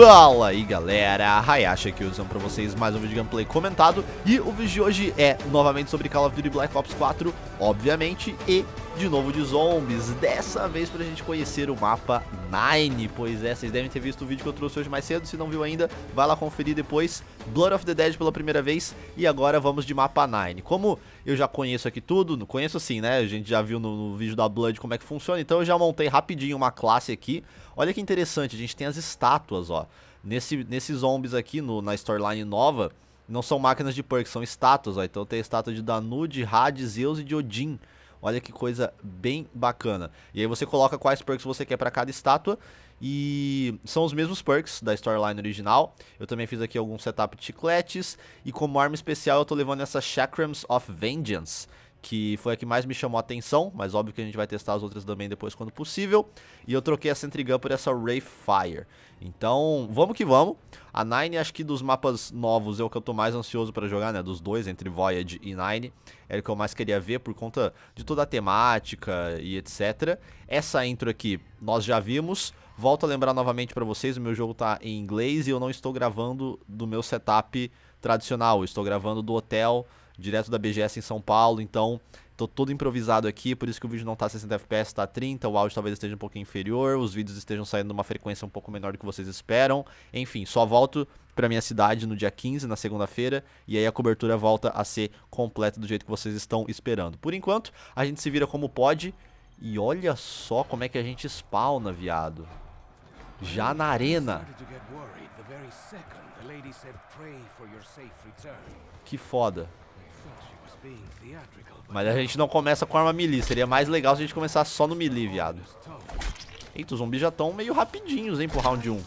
Fala aí galera, Hayashi aqui usando pra vocês mais um vídeo gameplay comentado E o vídeo de hoje é novamente sobre Call of Duty Black Ops 4, obviamente E de novo de zombies, dessa vez pra gente conhecer o mapa Nine. Pois é, vocês devem ter visto o vídeo que eu trouxe hoje mais cedo, se não viu ainda, vai lá conferir depois. Blood of the Dead pela primeira vez e agora vamos de mapa Nine. Como eu já conheço aqui tudo, conheço sim, né? A gente já viu no, no vídeo da Blood como é que funciona, então eu já montei rapidinho uma classe aqui. Olha que interessante, a gente tem as estátuas, ó. Nesse, nesses zombies aqui, no, na storyline nova, não são máquinas de perks, são estátuas, ó. Então tem a estátua de Danu, de Hades, Zeus e de Odin. Olha que coisa bem bacana. E aí você coloca quais perks você quer para cada estátua. E são os mesmos perks da storyline original. Eu também fiz aqui algum setup de chicletes. E como arma especial eu tô levando essa Chakrams of Vengeance que foi a que mais me chamou a atenção, mas óbvio que a gente vai testar as outras também depois quando possível. E eu troquei a Sentry Gun por essa Ray Fire. Então, vamos que vamos. A Nine, acho que dos mapas novos, é o que eu tô mais ansioso para jogar, né? Dos dois, entre Voyage e Nine. Era é o que eu mais queria ver por conta de toda a temática e etc. Essa intro aqui, nós já vimos. Volto a lembrar novamente para vocês, o meu jogo tá em inglês e eu não estou gravando do meu setup tradicional. estou gravando do hotel direto da BGS em São Paulo, então tô todo improvisado aqui, por isso que o vídeo não tá 60 fps, tá 30, o áudio talvez esteja um pouquinho inferior, os vídeos estejam saindo numa frequência um pouco menor do que vocês esperam. Enfim, só volto para minha cidade no dia 15, na segunda-feira, e aí a cobertura volta a ser completa do jeito que vocês estão esperando. Por enquanto, a gente se vira como pode e olha só como é que a gente spawna, viado. Já na arena. Que foda. Mas a gente não começa com arma melee. Seria mais legal se a gente começasse só no melee, viado. Eita, os zumbis já estão meio rapidinhos, hein, pro round 1.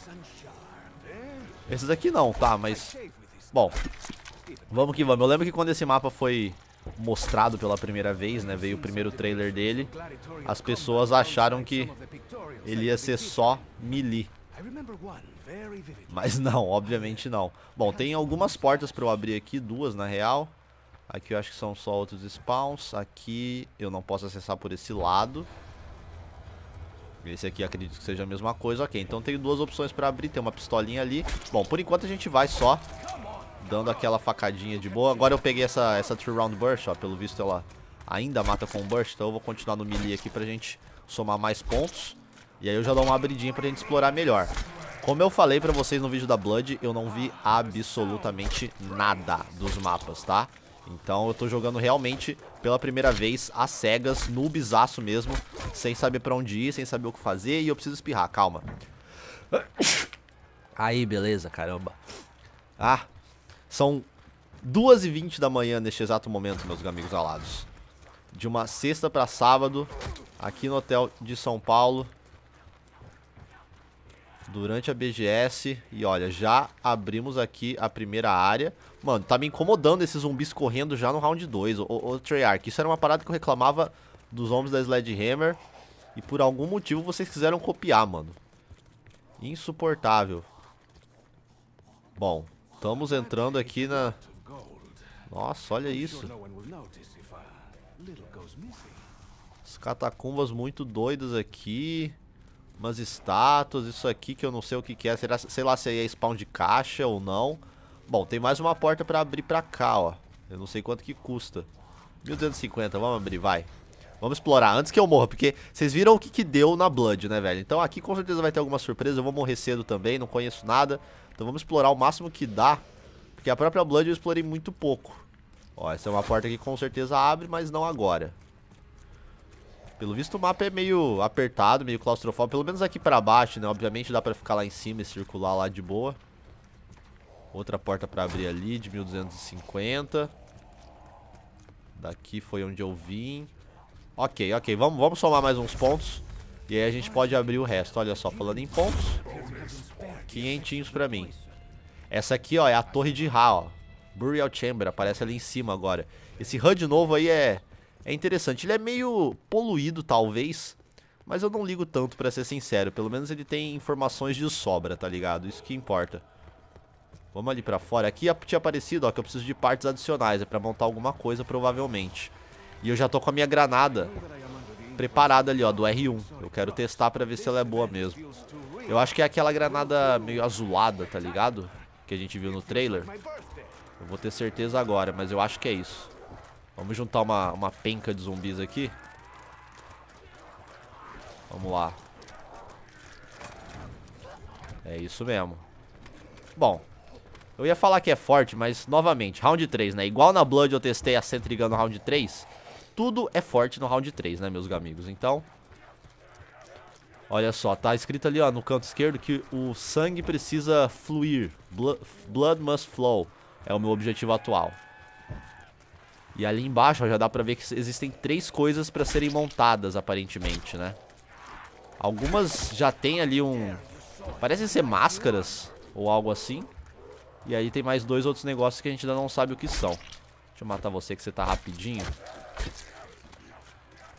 Esses aqui não, tá, mas... Bom, vamos que vamos. Eu lembro que quando esse mapa foi mostrado pela primeira vez, né, veio o primeiro trailer dele, as pessoas acharam que ele ia ser só melee. Mas não, obviamente não. Bom, tem algumas portas pra eu abrir aqui, duas na real. Aqui eu acho que são só outros spawns. Aqui eu não posso acessar por esse lado. Esse aqui acredito que seja a mesma coisa. Ok, então tem duas opções pra abrir. Tem uma pistolinha ali. Bom, por enquanto a gente vai só dando aquela facadinha de boa. Agora eu peguei essa, essa True Round Burst, ó. Pelo visto ela ainda mata com Burst. Então eu vou continuar no melee aqui pra gente somar mais pontos. E aí eu já dou uma abridinha pra gente explorar melhor. Como eu falei pra vocês no vídeo da Blood, eu não vi absolutamente nada dos mapas, tá? Então eu tô jogando realmente pela primeira vez a cegas, no noobizaço mesmo, sem saber pra onde ir, sem saber o que fazer e eu preciso espirrar, calma. Aí, beleza, caramba. Ah, são 2h20 da manhã neste exato momento, meus amigos alados. De uma sexta pra sábado, aqui no hotel de São Paulo durante a BGS. E olha, já abrimos aqui a primeira área. Mano, tá me incomodando esses zumbis correndo já no round 2. O, Treyarch, isso era uma parada que eu reclamava dos homens da Sledgehammer. E por algum motivo vocês quiseram copiar, mano. Insuportável. Bom, estamos entrando aqui na... Nossa, olha isso. As catacumbas muito doidas aqui umas estátuas, isso aqui que eu não sei o que, que é, Será, sei lá se aí é spawn de caixa ou não. Bom, tem mais uma porta pra abrir pra cá, ó. Eu não sei quanto que custa. 1250, vamos abrir, vai. Vamos explorar, antes que eu morra, porque vocês viram o que, que deu na Blood, né, velho? Então aqui com certeza vai ter alguma surpresa, eu vou morrer cedo também, não conheço nada. Então vamos explorar o máximo que dá, porque a própria Blood eu explorei muito pouco. Ó, essa é uma porta que com certeza abre, mas não agora. Pelo visto o mapa é meio apertado, meio claustrofóbico. Pelo menos aqui pra baixo, né? Obviamente dá pra ficar lá em cima e circular lá de boa. Outra porta pra abrir ali, de 1250. Daqui foi onde eu vim. Ok, ok. Vamos, vamos somar mais uns pontos. E aí a gente pode abrir o resto. Olha só, falando em pontos. Quinhentinhos pra mim. Essa aqui, ó, é a torre de Ra, ó. Burial Chamber, aparece ali em cima agora. Esse HUD novo aí é é interessante. Ele é meio poluído, talvez. Mas eu não ligo tanto, pra ser sincero. Pelo menos ele tem informações de sobra, tá ligado? Isso que importa. Vamos ali pra fora. Aqui tinha aparecido, ó, que eu preciso de partes adicionais. É pra montar alguma coisa, provavelmente. E eu já tô com a minha granada preparada ali, ó, do R1. Eu quero testar pra ver se ela é boa mesmo. Eu acho que é aquela granada meio azulada, tá ligado? Que a gente viu no trailer. Eu vou ter certeza agora, mas eu acho que é isso. Vamos juntar uma, uma penca de zumbis aqui. Vamos lá. É isso mesmo. Bom, eu ia falar que é forte, mas novamente, round 3, né? Igual na Blood eu testei a Sentrigan no round 3, tudo é forte no round 3, né, meus amigos? Então, olha só, tá escrito ali, ó, no canto esquerdo que o sangue precisa fluir. Blood must flow. É o meu objetivo atual. E ali embaixo ó, já dá pra ver que existem três coisas pra serem montadas, aparentemente, né? Algumas já tem ali um... Parecem ser máscaras ou algo assim. E aí tem mais dois outros negócios que a gente ainda não sabe o que são. Deixa eu matar você que você tá rapidinho.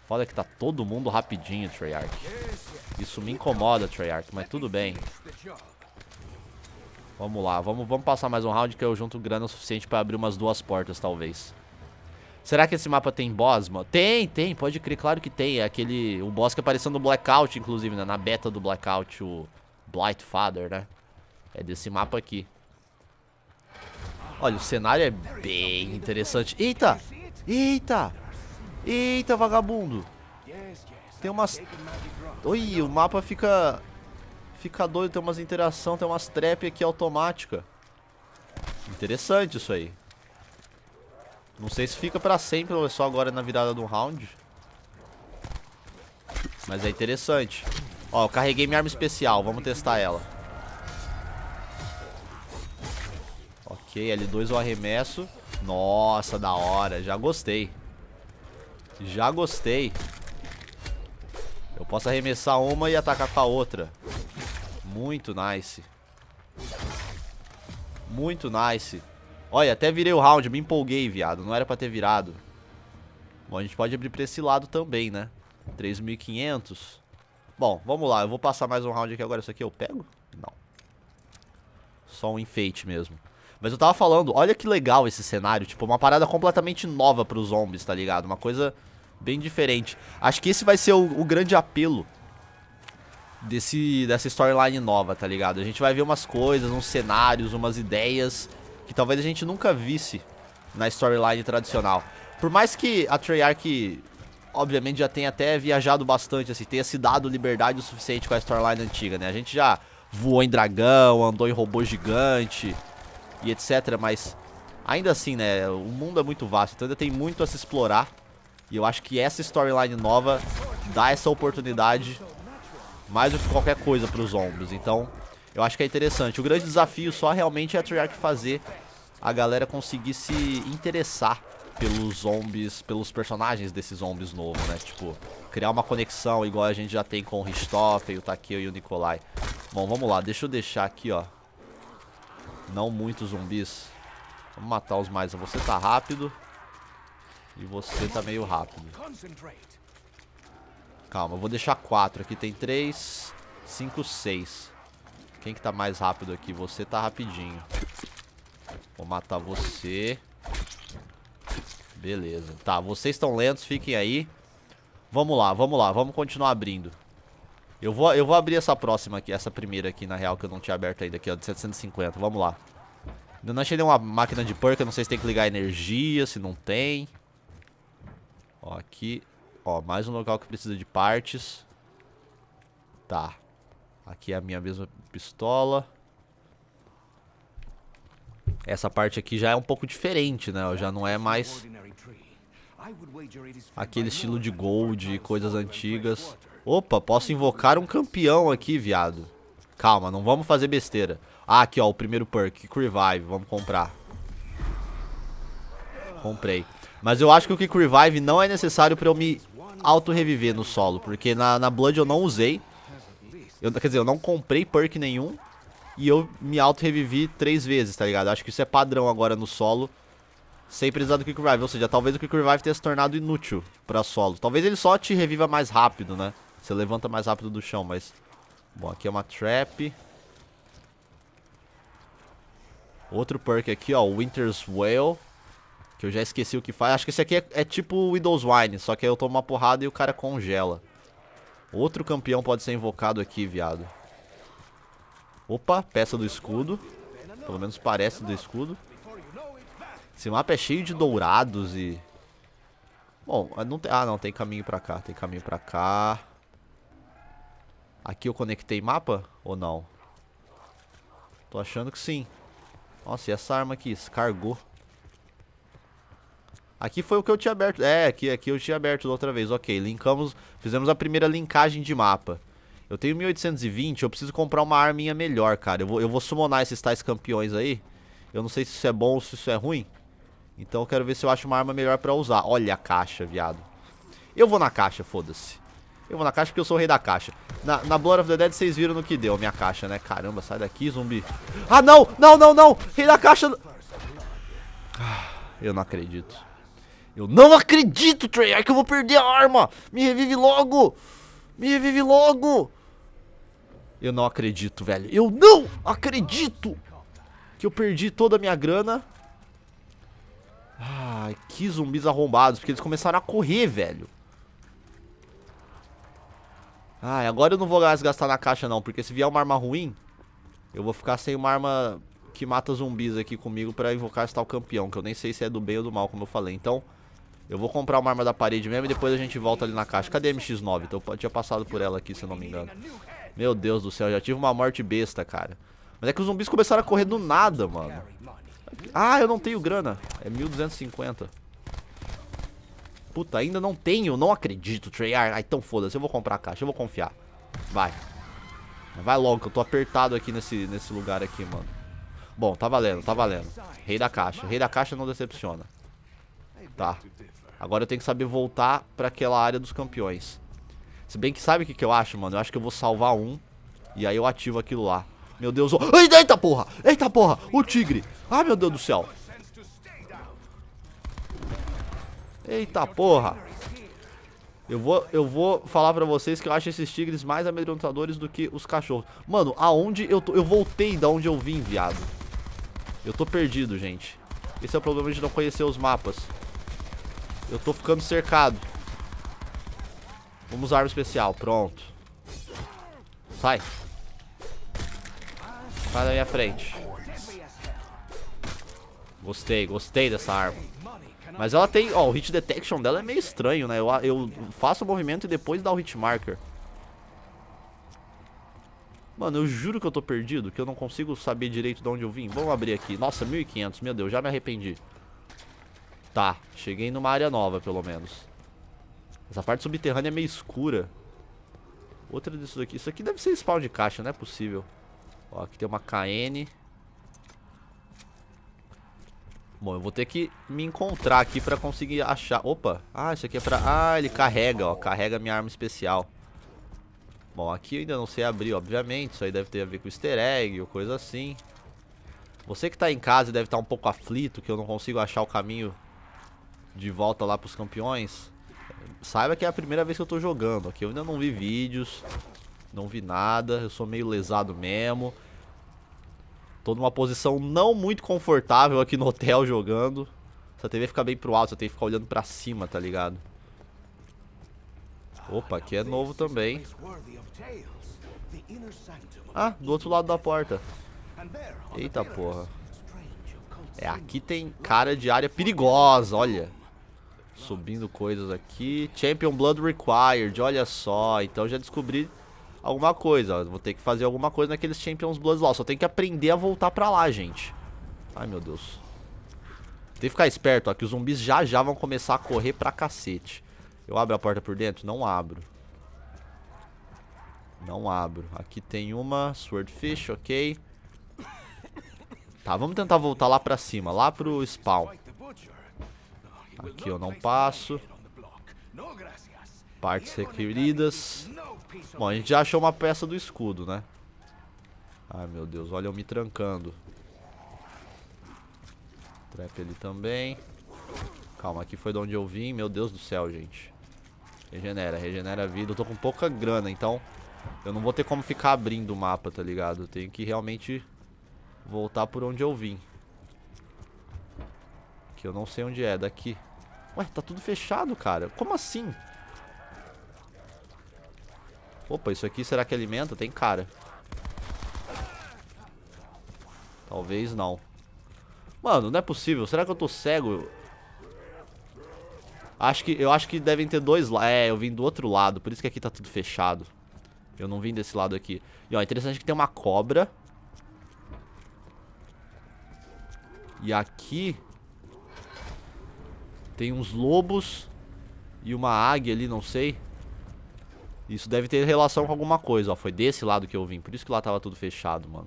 Foda que tá todo mundo rapidinho, Treyarch. Isso me incomoda, Treyarch, mas tudo bem. Vamos lá, vamos, vamos passar mais um round que eu junto grana o suficiente pra abrir umas duas portas, talvez. Será que esse mapa tem boss, mano? Tem, tem, pode crer, claro que tem. É aquele. O boss que apareceu no Blackout, inclusive, né? Na beta do Blackout, o Blight Father, né? É desse mapa aqui. Olha, o cenário é bem interessante. Eita! Eita! Eita, vagabundo! Tem umas... Oi, o mapa fica... Fica doido, tem umas interação, tem umas trap aqui automática. Interessante isso aí. Não sei se fica pra sempre ou é só agora na virada do round. Mas é interessante. Ó, eu carreguei minha arma especial. Vamos testar ela. Ok, L2 eu arremesso. Nossa, da hora. Já gostei. Já gostei. Eu posso arremessar uma e atacar com a outra. Muito nice. Muito nice. Olha, até virei o round, me empolguei, viado. Não era pra ter virado. Bom, a gente pode abrir pra esse lado também, né? 3.500. Bom, vamos lá. Eu vou passar mais um round aqui agora. Isso aqui eu pego? Não. Só um enfeite mesmo. Mas eu tava falando, olha que legal esse cenário. Tipo, uma parada completamente nova pros zombies, tá ligado? Uma coisa bem diferente. Acho que esse vai ser o, o grande apelo desse, dessa storyline nova, tá ligado? A gente vai ver umas coisas, uns cenários, umas ideias que talvez a gente nunca visse na storyline tradicional. Por mais que a Treyarch, obviamente, já tenha até viajado bastante, assim, tenha se dado liberdade o suficiente com a storyline antiga, né? A gente já voou em dragão, andou em robô gigante e etc, mas ainda assim, né, o mundo é muito vasto, então ainda tem muito a se explorar. E eu acho que essa storyline nova dá essa oportunidade mais do que qualquer coisa para os ombros. Então, eu acho que é interessante. O grande desafio só realmente é a Treyarch fazer a galera conseguir se interessar pelos zombies, pelos personagens desses zombies novos, né? Tipo, criar uma conexão igual a gente já tem com o Ristoffen, o Takeo e o Nikolai. Bom, vamos lá. Deixa eu deixar aqui, ó. Não muitos zumbis. Vamos matar os mais. Você tá rápido. E você tá meio rápido. Calma, eu vou deixar quatro. Aqui tem três, cinco, seis. Quem que tá mais rápido aqui? Você tá rapidinho. Vou matar você. Beleza. Tá, vocês estão lentos, fiquem aí. Vamos lá, vamos lá, vamos continuar abrindo. Eu vou, eu vou abrir essa próxima aqui, essa primeira aqui, na real, que eu não tinha aberto ainda, aqui, ó, de 750. Vamos lá. Ainda não achei nenhuma máquina de eu não sei se tem que ligar energia, se não tem. Ó, aqui. Ó, mais um local que precisa de partes. Tá. Aqui é a minha mesma, pistola. Essa parte aqui já é um pouco diferente, né? Já não é mais aquele estilo de gold e coisas antigas. Opa, posso invocar um campeão aqui, viado. Calma, não vamos fazer besteira. Ah, aqui ó, o primeiro perk, Quick Revive, vamos comprar. Comprei. Mas eu acho que o Quick Revive não é necessário pra eu me auto-reviver no solo, porque na, na Blood eu não usei. Eu, quer dizer, eu não comprei perk nenhum e eu me auto-revivi três vezes, tá ligado? Acho que isso é padrão agora no solo, sem precisar do Quick Revive. Ou seja, talvez o Quick Revive tenha se tornado inútil pra solo. Talvez ele só te reviva mais rápido, né? Você levanta mais rápido do chão, mas... Bom, aqui é uma trap. Outro perk aqui, ó, Winter's Whale. Que eu já esqueci o que faz. Acho que esse aqui é, é tipo Widow's Wine, só que aí eu tomo uma porrada e o cara congela. Outro campeão pode ser invocado aqui, viado. Opa, peça do escudo. Pelo menos parece do escudo. Esse mapa é cheio de dourados e... Bom, não tem... Ah, não, tem caminho pra cá. Tem caminho pra cá. Aqui eu conectei mapa ou não? Tô achando que sim. Nossa, e essa arma aqui? Escargou. Aqui foi o que eu tinha aberto. É, aqui, aqui eu tinha aberto da outra vez. Ok, linkamos, fizemos a primeira linkagem de mapa. Eu tenho 1820, eu preciso comprar uma arminha melhor, cara. Eu vou, eu vou summonar esses tais campeões aí. Eu não sei se isso é bom ou se isso é ruim. Então eu quero ver se eu acho uma arma melhor pra usar. Olha a caixa, viado. Eu vou na caixa, foda-se. Eu vou na caixa porque eu sou o rei da caixa. Na, na Blood of the Dead vocês viram no que deu minha caixa, né? Caramba, sai daqui, zumbi. Ah, não! Não, não, não! Rei da caixa... Ah, eu não acredito. Eu não acredito, Treyarch, eu vou perder a arma! Me revive logo! Me revive logo! Eu não acredito, velho. Eu não acredito que eu perdi toda a minha grana. Ai, que zumbis arrombados, porque eles começaram a correr, velho. Ai, agora eu não vou mais gastar na caixa não, porque se vier uma arma ruim, eu vou ficar sem uma arma que mata zumbis aqui comigo pra invocar esse tal campeão, que eu nem sei se é do bem ou do mal, como eu falei. Então, eu vou comprar uma arma da parede mesmo e depois a gente volta ali na caixa. Cadê a MX-9? Então, eu tinha passado por ela aqui, se eu não me engano. Meu Deus do céu, já tive uma morte besta, cara. Mas é que os zumbis começaram a correr do nada, mano. Ah, eu não tenho grana. É 1250. Puta, ainda não tenho. Não acredito, Treyarch. Ah, então foda-se. Eu vou comprar a caixa. Eu vou confiar. Vai. Vai logo, que eu tô apertado aqui nesse, nesse lugar aqui, mano. Bom, tá valendo, tá valendo. Rei da caixa. Rei da caixa não decepciona. Tá. Agora eu tenho que saber voltar pra aquela área dos campeões. Se bem que sabe o que, que eu acho, mano? Eu acho que eu vou salvar um e aí eu ativo aquilo lá. Meu Deus, oh... Eita, porra! Eita porra! O tigre! Ah, meu Deus do céu! Eita porra! Eu vou, eu vou falar pra vocês que eu acho esses tigres mais amedrontadores do que os cachorros. Mano, aonde eu tô? Eu voltei da onde eu vim, viado. Eu tô perdido, gente. Esse é o problema de não conhecer os mapas. Eu tô ficando cercado. Vamos usar arma especial. Pronto. Sai. Sai da minha frente. Gostei, gostei dessa arma. Mas ela tem... Ó, o hit detection dela é meio estranho, né? Eu, eu faço o movimento e depois dá o hit marker. Mano, eu juro que eu tô perdido, que eu não consigo saber direito de onde eu vim. Vamos abrir aqui. Nossa, 1500, meu Deus, já me arrependi. Tá, cheguei numa área nova, pelo menos. Essa parte subterrânea é meio escura. Outra disso daqui. Isso aqui deve ser spawn de caixa, não é possível. Ó, aqui tem uma KN. Bom, eu vou ter que me encontrar aqui pra conseguir achar... Opa! Ah, isso aqui é pra... Ah, ele carrega, ó. Carrega minha arma especial. Bom, aqui eu ainda não sei abrir, obviamente. Isso aí deve ter a ver com easter egg ou coisa assim. Você que tá em casa deve estar tá um pouco aflito, que eu não consigo achar o caminho de volta lá pros campeões, saiba que é a primeira vez que eu tô jogando, Aqui Eu ainda não vi vídeos, não vi nada, eu sou meio lesado mesmo. Tô numa posição não muito confortável aqui no hotel jogando. Essa TV fica bem pro alto, você tem que ficar olhando pra cima, tá ligado? Opa, aqui é novo também. Ah, do outro lado da porta. Eita porra. É, aqui tem cara de área perigosa, olha. Subindo coisas aqui. Champion Blood Required, olha só. Então já descobri alguma coisa. Vou ter que fazer alguma coisa naqueles Champions Bloods lá. Só tem que aprender a voltar pra lá, gente. Ai, meu Deus. Tem que ficar esperto, ó. Que os zumbis já já vão começar a correr pra cacete. Eu abro a porta por dentro? Não abro. Não abro. Aqui tem uma. Swordfish, ok. Tá, vamos tentar voltar lá pra cima. Lá pro spawn. Aqui eu não passo. Partes requeridas. Bom, a gente já achou uma peça do escudo, né? Ai, meu Deus. Olha eu me trancando. Trap ali também. Calma, aqui foi de onde eu vim. Meu Deus do céu, gente. Regenera, regenera a vida. Eu tô com pouca grana, então... Eu não vou ter como ficar abrindo o mapa, tá ligado? Eu tenho que realmente voltar por onde eu vim. Que eu não sei onde é, daqui. Ué, tá tudo fechado, cara. Como assim? Opa, isso aqui será que alimenta? Tem cara. Talvez não. Mano, não é possível. Será que eu tô cego? Acho que, eu acho que devem ter dois lá. É, eu vim do outro lado. Por isso que aqui tá tudo fechado. Eu não vim desse lado aqui. E, ó, é interessante que tem uma cobra. E aqui tem uns lobos e uma águia ali, não sei. Isso deve ter relação com alguma coisa, ó. Foi desse lado que eu vim. Por isso que lá tava tudo fechado, mano.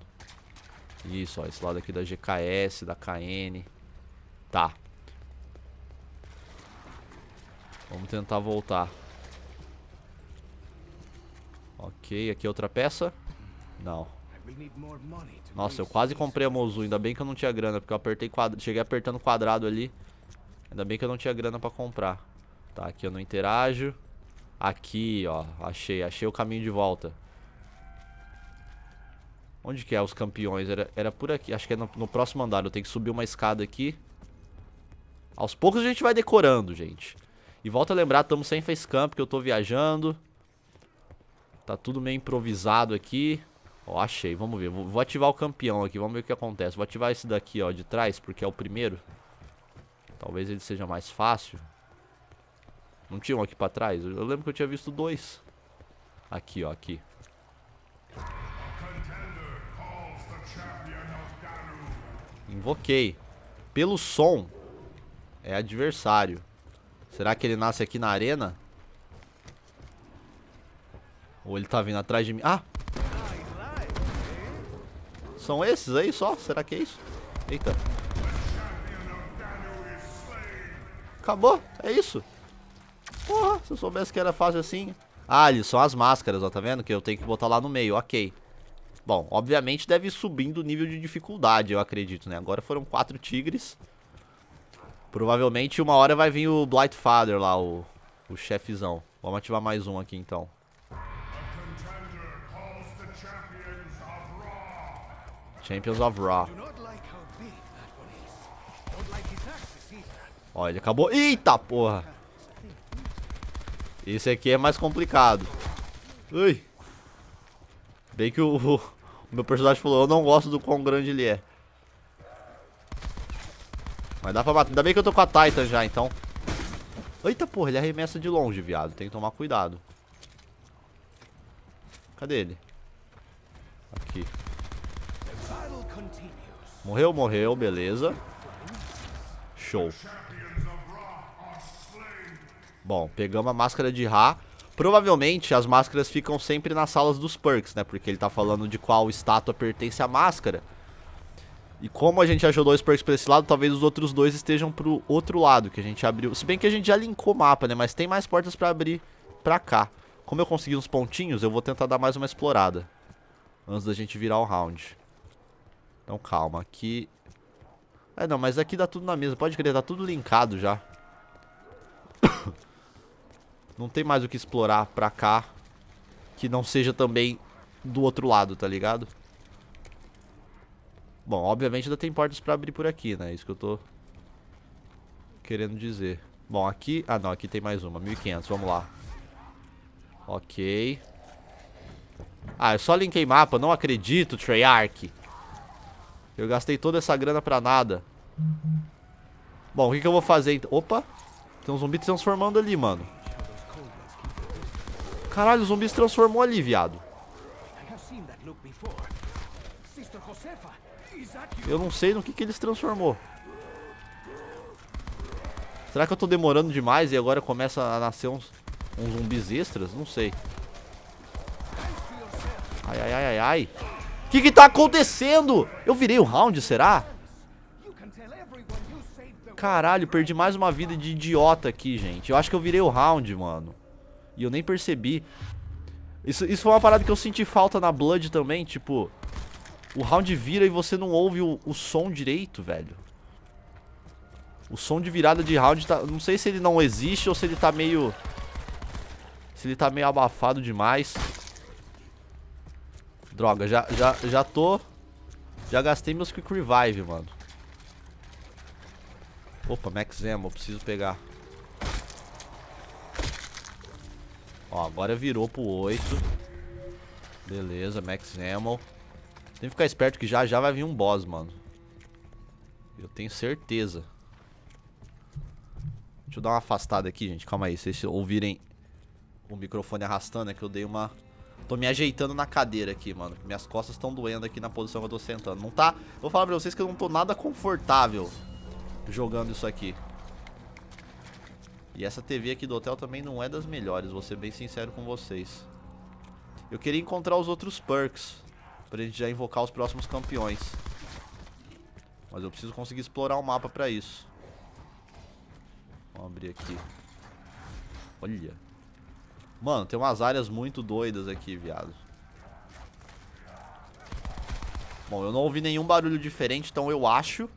Isso, ó. Esse lado aqui da GKS, da KN. Tá. Vamos tentar voltar. Ok, aqui é outra peça. Não. Nossa, eu quase comprei a Mozu. Ainda bem que eu não tinha grana, porque eu apertei cheguei apertando quadrado ali. Ainda bem que eu não tinha grana pra comprar. Tá, aqui eu não interajo. Aqui, ó, achei, achei o caminho de volta. Onde que é os campeões? Era, era por aqui, acho que é no, no próximo andar. Eu tenho que subir uma escada aqui. Aos poucos a gente vai decorando, gente. E volta a lembrar, estamos sem facecam, porque eu tô viajando. Tá tudo meio improvisado aqui. Ó, achei, vamos ver. Vou, vou ativar o campeão aqui, vamos ver o que acontece. Vou ativar esse daqui, ó, de trás, porque é o primeiro. Talvez ele seja mais fácil. Não tinha um aqui pra trás? Eu lembro que eu tinha visto dois. Aqui, ó, aqui. Invoquei. Pelo som, é adversário. Será que ele nasce aqui na arena? Ou ele tá vindo atrás de mim? Ah! São esses aí só? Será que é isso? Eita. Acabou, é isso. Porra, se eu soubesse que era fácil assim... Ah, ali são as máscaras, ó, tá vendo? Que eu tenho que botar lá no meio, ok. Bom, obviamente deve subindo o nível de dificuldade, eu acredito, né? Agora foram quatro tigres. Provavelmente uma hora vai vir o Blightfather lá, o, o chefezão. Vamos ativar mais um aqui, então. Champions of Raw. Ó, ele acabou. Eita porra! Esse aqui é mais complicado. Ui! Bem que o, o, o meu personagem falou, eu não gosto do quão grande ele é. Mas dá pra matar. Ainda bem que eu tô com a Titan já, então. Eita porra, ele arremessa de longe, viado. Tem que tomar cuidado. Cadê ele? Aqui. Morreu, morreu, beleza. Show. Bom, pegamos a máscara de Ra. Provavelmente as máscaras ficam sempre nas salas dos perks, né? Porque ele tá falando de qual estátua pertence a máscara. E como a gente achou dois perks pra esse lado, talvez os outros dois estejam pro outro lado que a gente abriu. Se bem que a gente já linkou o mapa, né? Mas tem mais portas pra abrir pra cá. Como eu consegui uns pontinhos, eu vou tentar dar mais uma explorada. Antes da gente virar o um round. Então calma, aqui... É, não, mas aqui dá tudo na mesa. Pode crer, tá tudo linkado já. Não tem mais o que explorar pra cá que não seja também do outro lado, tá ligado? Bom, obviamente ainda tem portas pra abrir por aqui, né? Isso que eu tô querendo dizer. Bom, aqui... Ah, não, aqui tem mais uma. 1500, vamos lá. Ok. Ah, eu só linkei mapa. Não acredito, Treyarch. Eu gastei toda essa grana pra nada. Bom, o que, que eu vou fazer? Opa! Tem um zumbi transformando ali, mano. Caralho, o zumbi se transformou ali, viado. Eu não sei no que, que ele se transformou. Será que eu tô demorando demais e agora começa a nascer uns, uns zumbis extras? Não sei. Ai, ai, ai, ai, ai. O que que tá acontecendo? Eu virei o round, será? Caralho, perdi mais uma vida de idiota aqui, gente. Eu acho que eu virei o round, mano. E eu nem percebi. Isso, isso foi uma parada que eu senti falta na Blood também, tipo... O round vira e você não ouve o, o som direito, velho. O som de virada de round tá... Não sei se ele não existe ou se ele tá meio... Se ele tá meio abafado demais. Droga, já, já, já tô... Já gastei meus Quick Revive, mano. Opa, Max Ammo, preciso pegar. Ó, agora virou pro 8. Beleza, Max Ammo. Tem que ficar esperto que já já vai vir um boss, mano. Eu tenho certeza. Deixa eu dar uma afastada aqui, gente. Calma aí. Se vocês ouvirem o microfone arrastando, é que eu dei uma... Tô me ajeitando na cadeira aqui, mano. Minhas costas estão doendo aqui na posição que eu tô sentando. Não tá... Vou falar pra vocês que eu não tô nada confortável jogando isso aqui. E essa TV aqui do hotel também não é das melhores, vou ser bem sincero com vocês. Eu queria encontrar os outros perks, pra gente já invocar os próximos campeões. Mas eu preciso conseguir explorar o mapa pra isso. Vamos abrir aqui. Olha. Mano, tem umas áreas muito doidas aqui, viado. Bom, eu não ouvi nenhum barulho diferente, então eu acho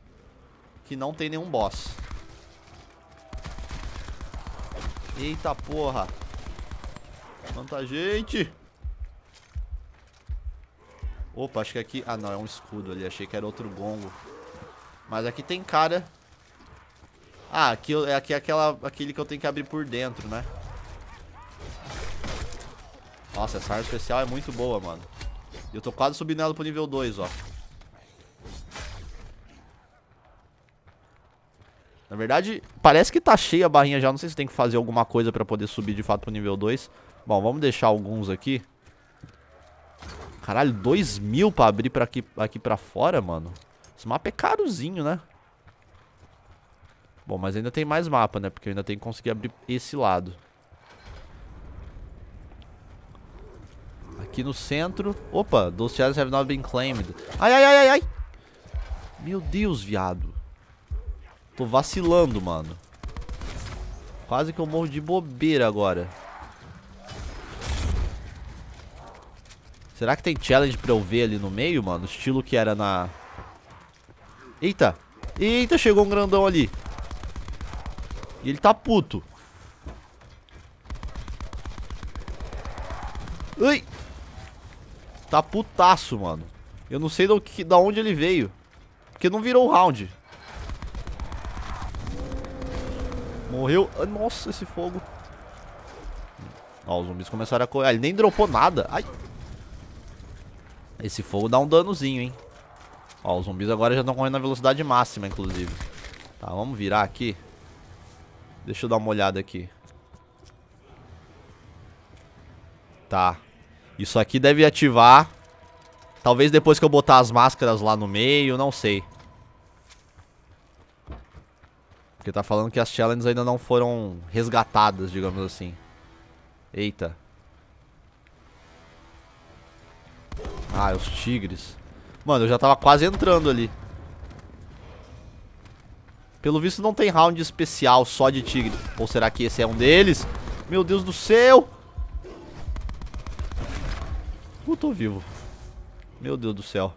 que não tem nenhum boss. Eita porra. Quanta gente. Opa, acho que aqui... Ah, não, é um escudo ali. Achei que era outro gongo. Mas aqui tem cara... Ah, aqui, é aqui é aquela, aquele que eu tenho que abrir por dentro, né? Nossa, essa arma especial é muito boa, mano. Eu tô quase subindo ela pro nível 2, ó. Na verdade, parece que tá cheia a barrinha já. Não sei se tem que fazer alguma coisa pra poder subir de fato pro nível 2. Bom, vamos deixar alguns aqui. Caralho, 2 mil pra abrir pra aqui, aqui pra fora, mano. Esse mapa é carozinho, né? Bom, mas ainda tem mais mapa, né? Porque eu ainda tenho que conseguir abrir esse lado. Aqui no centro. Opa, those challenges have not been claimed. Ai, ai, ai, ai, ai. Meu Deus, viado. Tô vacilando, mano. Quase que eu morro de bobeira agora. Será que tem challenge pra eu ver ali no meio, mano? Estilo que era na... Eita! Eita, chegou um grandão ali. E ele tá puto. Ai! Tá putaço, mano. Eu não sei do que, da onde ele veio. Porque não virou round. Morreu. Ah, nossa, esse fogo. Ó, os zumbis começaram a correr. Ah, ele nem dropou nada. Ai. Esse fogo dá um danozinho, hein. Ó, os zumbis agora já estão correndo na velocidade máxima, inclusive. Tá, vamos virar aqui. Deixa eu dar uma olhada aqui. Tá. Isso aqui deve ativar. Talvez depois que eu botar as máscaras lá no meio, não sei. Porque tá falando que as challenges ainda não foram resgatadas, digamos assim. Eita. Ah, é os tigres. Mano, eu já tava quase entrando ali. Pelo visto não tem round especial só de tigre. Ou será que esse é um deles? Meu Deus do céu! Eu tô vivo. Meu Deus do céu.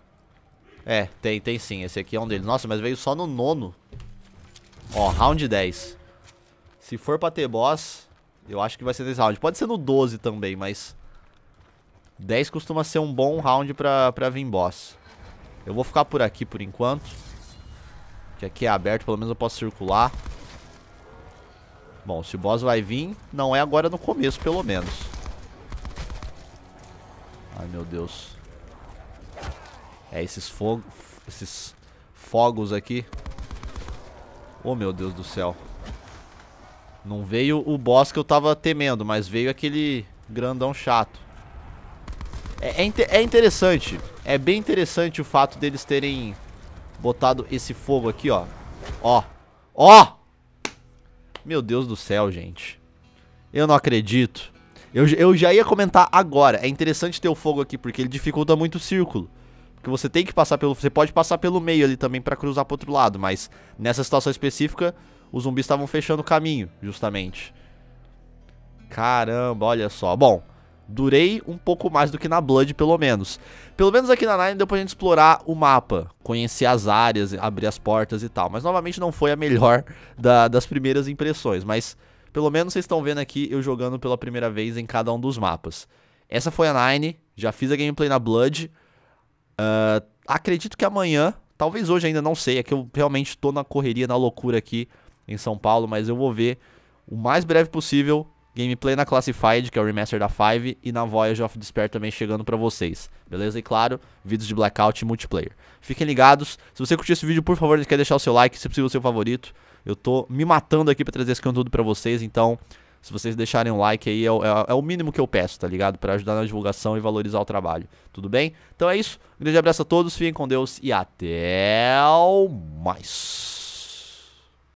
É, tem, tem sim. Esse aqui é um deles. Nossa, mas veio só no nono. Ó, round 10. Se for pra ter boss, eu acho que vai ser nesse round. Pode ser no 12 também, mas... 10 costuma ser um bom round pra, pra vir boss. Eu vou ficar por aqui por enquanto. Que aqui é aberto, pelo menos eu posso circular. Bom, se o boss vai vir, não é agora no começo, pelo menos. Ai, meu Deus. É, esses fogos... Esses fogos aqui Oh, meu Deus do céu. Não veio o boss que eu tava temendo, mas veio aquele grandão chato. É, é, é interessante. É bem interessante o fato deles terem botado esse fogo aqui, ó. Ó. Ó! Meu Deus do céu, gente. Eu não acredito. Eu, eu já ia comentar agora. É interessante ter o fogo aqui, porque ele dificulta muito o círculo que você tem que passar pelo. Você pode passar pelo meio ali também para cruzar pro outro lado, mas nessa situação específica, os zumbis estavam fechando o caminho, justamente. Caramba, olha só. Bom, durei um pouco mais do que na Blood, pelo menos. Pelo menos aqui na Nine deu pra gente explorar o mapa, conhecer as áreas, abrir as portas e tal. Mas novamente não foi a melhor da, das primeiras impressões, mas pelo menos vocês estão vendo aqui eu jogando pela primeira vez em cada um dos mapas. Essa foi a Nine, já fiz a gameplay na Blood, Uh, acredito que amanhã, talvez hoje ainda não sei, é que eu realmente tô na correria, na loucura aqui em São Paulo, mas eu vou ver o mais breve possível gameplay na Classified, que é o remaster da Five, e na Voyage of Despair também chegando para vocês, beleza? E claro, vídeos de Blackout e multiplayer. Fiquem ligados, se você curtiu esse vídeo, por favor, quer deixar o seu like, se possível o seu favorito. Eu tô me matando aqui para trazer esse conteúdo para vocês, então se vocês deixarem um like aí, é, é, é o mínimo que eu peço, tá ligado? Para ajudar na divulgação e valorizar o trabalho. Tudo bem? Então é isso. Um grande abraço a todos, fiquem com Deus e até mais.